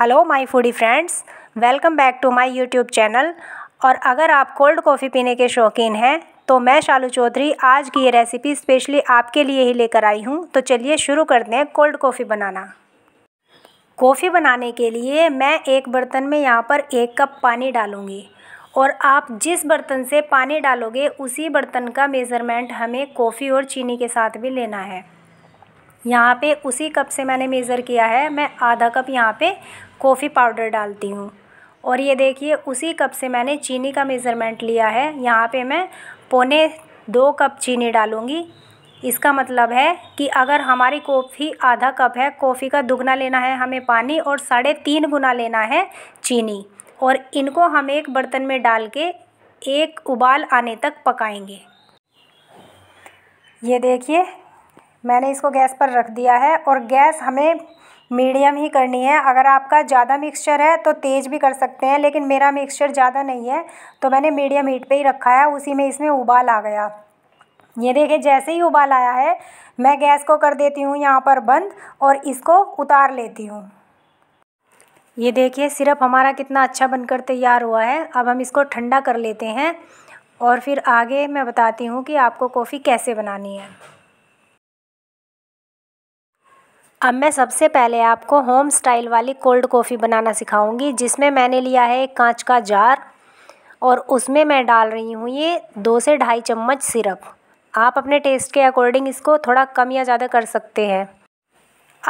hello my foodie friends welcome back to my YouTube channel और अगर आप cold coffee पीने के शौकीन हैं तो मैं शालू चौधरी आज की ये रेसिपी स्पेशली आपके लिए ही लेकर आई हूँ तो चलिए शुरू करते हैं कोल्ड कॉफ़ी बनाना कॉफ़ी बनाने के लिए मैं एक बर्तन में यहाँ पर एक कप पानी डालूँगी और आप जिस बर्तन से पानी डालोगे उसी बर्तन का मेज़रमेंट हमें कॉफ़ी और चीनी के साथ भी लेना है यहाँ पे उसी कप से मैंने मेज़र किया है मैं आधा कप यहाँ पे कॉफ़ी पाउडर डालती हूँ और ये देखिए उसी कप से मैंने चीनी का मेज़रमेंट लिया है यहाँ पे मैं पौने दो कप चीनी डालूँगी इसका मतलब है कि अगर हमारी कॉफ़ी आधा कप है कॉफ़ी का दुगना लेना है हमें पानी और साढ़े तीन गुना लेना है चीनी और इनको हम एक बर्तन में डाल के एक उबाल आने तक पकाएंगे ये देखिए मैंने इसको गैस पर रख दिया है और गैस हमें मीडियम ही करनी है अगर आपका ज़्यादा मिक्सचर है तो तेज़ भी कर सकते हैं लेकिन मेरा मिक्सचर ज़्यादा नहीं है तो मैंने मीडियम हीट पे ही रखा है उसी में इसमें उबाल आ गया ये देखिए जैसे ही उबाल आया है मैं गैस को कर देती हूँ यहाँ पर बंद और इसको उतार लेती हूँ ये देखिए सिरप हमारा कितना अच्छा बनकर तैयार हुआ है अब हम इसको ठंडा कर लेते हैं और फिर आगे मैं बताती हूँ कि आपको कॉफ़ी कैसे बनानी है अब मैं सबसे पहले आपको होम स्टाइल वाली कोल्ड कॉफ़ी बनाना सिखाऊंगी जिसमें मैंने लिया है एक कांच का जार और उसमें मैं डाल रही हूँ ये दो से ढाई चम्मच सिरप आप अपने टेस्ट के अकॉर्डिंग इसको थोड़ा कम या ज़्यादा कर सकते हैं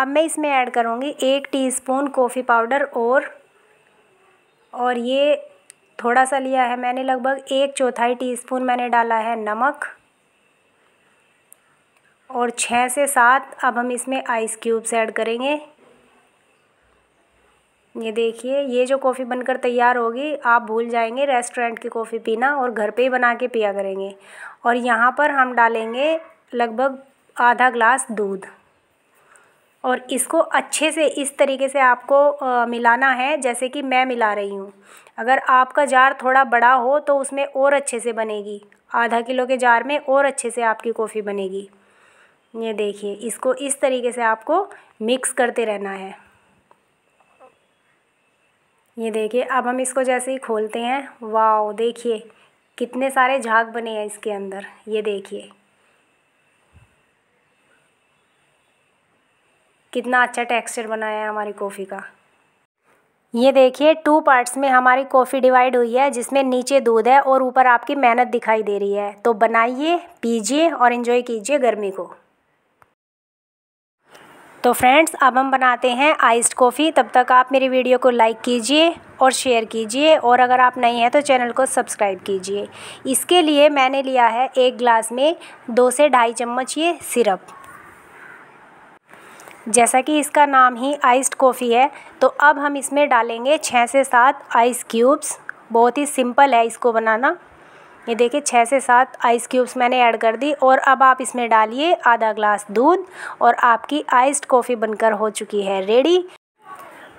अब मैं इसमें ऐड करूँगी एक स्पून कॉफ़ी पाउडर और और ये थोड़ा सा लिया है मैंने लगभग एक चौथाई टीस्पून मैंने डाला है नमक और छः से सात अब हम इसमें आइस क्यूब्स ऐड करेंगे ये देखिए ये जो कॉफ़ी बनकर तैयार होगी आप भूल जाएंगे रेस्टोरेंट की कॉफ़ी पीना और घर पे ही बना के पिया करेंगे और यहाँ पर हम डालेंगे लगभग आधा ग्लास दूध और इसको अच्छे से इस तरीके से आपको आ, मिलाना है जैसे कि मैं मिला रही हूँ अगर आपका जार थोड़ा बड़ा हो तो उसमें और अच्छे से बनेगी आधा किलो के जार में और अच्छे से आपकी कॉफ़ी बनेगी ये देखिए इसको इस तरीके से आपको मिक्स करते रहना है ये देखिए अब हम इसको जैसे ही खोलते हैं वाओ देखिए कितने सारे झाग बने हैं इसके अंदर ये देखिए कितना अच्छा टेक्सचर बनाया है हमारी कॉफ़ी का ये देखिए टू पार्ट्स में हमारी कॉफ़ी डिवाइड हुई है जिसमें नीचे दूध है और ऊपर आपकी मेहनत दिखाई दे रही है तो बनाइए पीजिए और इन्जॉय कीजिए गर्मी को तो फ्रेंड्स अब हम बनाते हैं आइस्ड कॉफ़ी तब तक आप मेरी वीडियो को लाइक कीजिए और शेयर कीजिए और अगर आप नहीं हैं तो चैनल को सब्सक्राइब कीजिए इसके लिए मैंने लिया है एक ग्लास में दो से ढाई चम्मच ये सिरप जैसा कि इसका नाम ही आइस्ड कॉफ़ी है तो अब हम इसमें डालेंगे छः से सात आइस क्यूब्स बहुत ही सिंपल है इसको बनाना ये देखिए छः से सात आइस क्यूब्स मैंने ऐड कर दी और अब आप इसमें डालिए आधा ग्लास दूध और आपकी आइस्ड कॉफ़ी बनकर हो चुकी है रेडी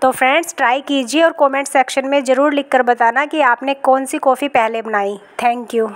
तो फ्रेंड्स ट्राई कीजिए और कमेंट सेक्शन में ज़रूर लिखकर बताना कि आपने कौन सी कॉफ़ी पहले बनाई थैंक यू